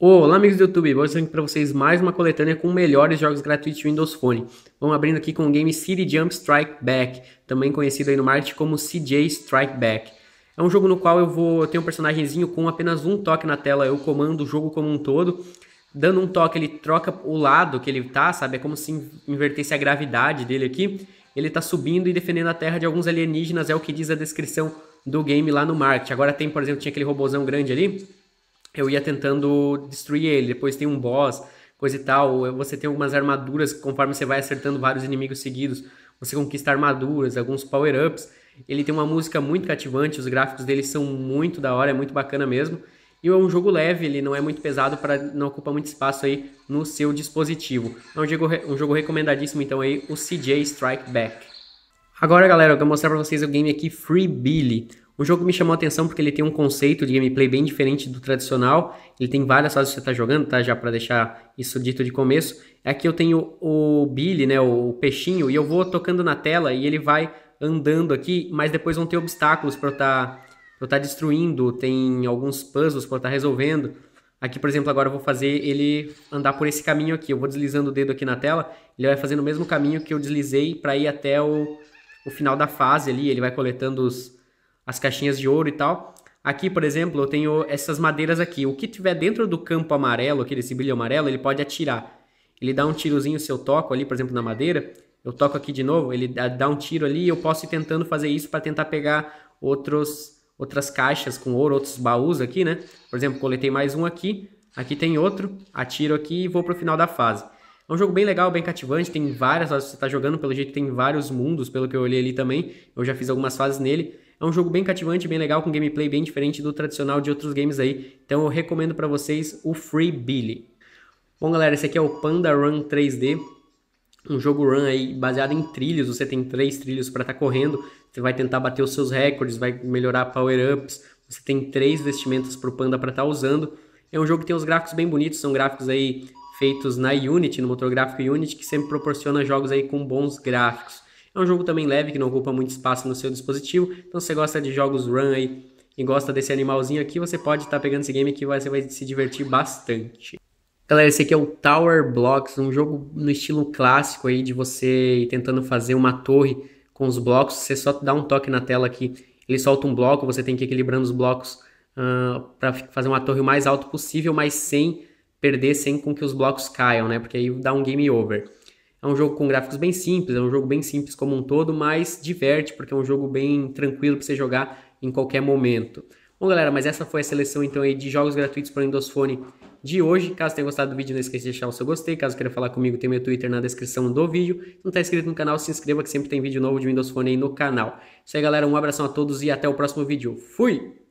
Olá, amigos do YouTube, vou trazendo para vocês mais uma coletânea com melhores jogos gratuitos de Windows Phone. Vamos abrindo aqui com o game City Jump Strike Back, também conhecido aí no marketing como CJ Strike Back. É um jogo no qual eu vou ter um personagemzinho com apenas um toque na tela, eu comando o jogo como um todo. Dando um toque, ele troca o lado que ele tá, sabe? É como se invertesse a gravidade dele aqui. Ele tá subindo e defendendo a terra de alguns alienígenas, é o que diz a descrição do game lá no marketing. Agora tem, por exemplo, tinha aquele robozão grande ali eu ia tentando destruir ele. Depois tem um boss, coisa e tal. Você tem algumas armaduras, conforme você vai acertando vários inimigos seguidos, você conquista armaduras, alguns power-ups. Ele tem uma música muito cativante, os gráficos dele são muito da hora, é muito bacana mesmo. E é um jogo leve, ele não é muito pesado para não ocupa muito espaço aí no seu dispositivo. É um jogo, um jogo recomendadíssimo então aí, o CJ Strike Back. Agora galera, eu vou mostrar para vocês o game aqui Free Billy. O jogo me chamou a atenção porque ele tem um conceito de gameplay bem diferente do tradicional. Ele tem várias fases que você está jogando, tá? Já para deixar isso dito de começo. Aqui é eu tenho o Billy, né? O peixinho, e eu vou tocando na tela e ele vai andando aqui, mas depois vão ter obstáculos para eu tá, estar tá destruindo. Tem alguns puzzles para eu estar tá resolvendo. Aqui, por exemplo, agora eu vou fazer ele andar por esse caminho aqui. Eu vou deslizando o dedo aqui na tela, ele vai fazendo o mesmo caminho que eu deslizei para ir até o, o final da fase ali. Ele vai coletando os as caixinhas de ouro e tal. Aqui, por exemplo, eu tenho essas madeiras aqui. O que tiver dentro do campo amarelo, aqui desse brilho amarelo, ele pode atirar. Ele dá um tirozinho se eu toco ali, por exemplo, na madeira. Eu toco aqui de novo, ele dá um tiro ali e eu posso ir tentando fazer isso para tentar pegar outros, outras caixas com ouro, outros baús aqui, né? Por exemplo, coletei mais um aqui, aqui tem outro, atiro aqui e vou para o final da fase. É um jogo bem legal, bem cativante, tem várias fases, você está jogando, pelo jeito tem vários mundos, pelo que eu olhei ali também. Eu já fiz algumas fases nele. É um jogo bem cativante, bem legal, com gameplay bem diferente do tradicional de outros games aí. Então eu recomendo para vocês o Free Billy. Bom, galera, esse aqui é o Panda Run 3D. Um jogo run aí baseado em trilhos. Você tem três trilhos para estar tá correndo. Você vai tentar bater os seus recordes, vai melhorar power-ups. Você tem três vestimentas para o Panda para estar tá usando. É um jogo que tem os gráficos bem bonitos, são gráficos aí feitos na Unity, no motor gráfico Unity, que sempre proporciona jogos aí com bons gráficos. É um jogo também leve, que não ocupa muito espaço no seu dispositivo. Então, se você gosta de jogos run aí e gosta desse animalzinho aqui, você pode estar tá pegando esse game que você vai se divertir bastante. Galera, esse aqui é o Tower Blocks, um jogo no estilo clássico aí de você ir tentando fazer uma torre com os blocos. Você só dá um toque na tela aqui, ele solta um bloco, você tem que ir equilibrando os blocos uh, ah, para fazer uma torre o mais alto possível, mas sem perder, sem com que os blocos caiam, né? Porque aí dá um game over. É um jogo com gráficos bem simples, é um jogo bem simples como um todo, mas diverte porque é um jogo bem tranquilo para você jogar em qualquer momento. Bom, galera, mas essa foi a seleção então aí de jogos gratuitos para o Windows Phone de hoje. Caso tenha gostado do vídeo, não esqueça de deixar o seu gostei. Caso queira falar comigo, tem meu Twitter na descrição do vídeo. Se não está inscrito no canal, se inscreva que sempre tem vídeo novo de Windows Phone aí no canal. É isso aí, galera, um abração a todos e até o próximo vídeo. Fui!